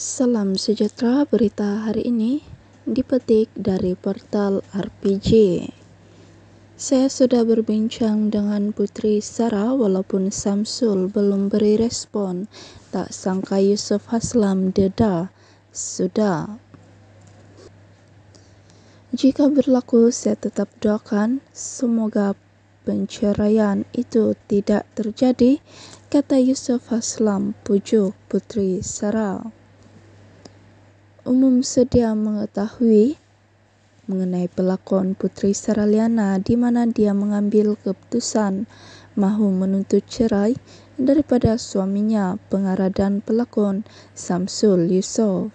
Salam sejahtera berita hari ini dipetik dari portal RPG. Saya sudah berbincang dengan Putri Sarah walaupun Samsul belum beri respon. Tak sangka Yusuf Haslam deda. Sudah. Jika berlaku, saya tetap doakan semoga penceraian itu tidak terjadi, kata Yusuf Haslam pujuk Putri Sarah. Umum sedia mengetahui mengenai pelakon Putri Saraliana di mana dia mengambil keputusan mahu menuntut cerai daripada suaminya pengarah dan pelakon Samsul Yusof.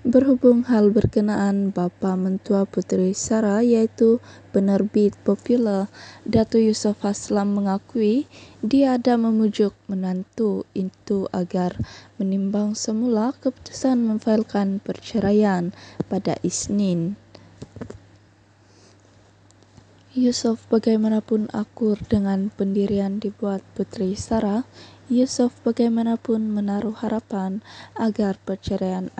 Berhubung hal berkenaan Bapak Mentua Putri Sarah yaitu penerbit popular Datu Yusof Haslam mengakui dia ada memujuk menantu itu agar menimbang semula keputusan memfailkan perceraian pada Isnin. Yusof bagaimanapun akur dengan pendirian dibuat Putri Sarah, Yusof bagaimanapun menaruh harapan agar perceraian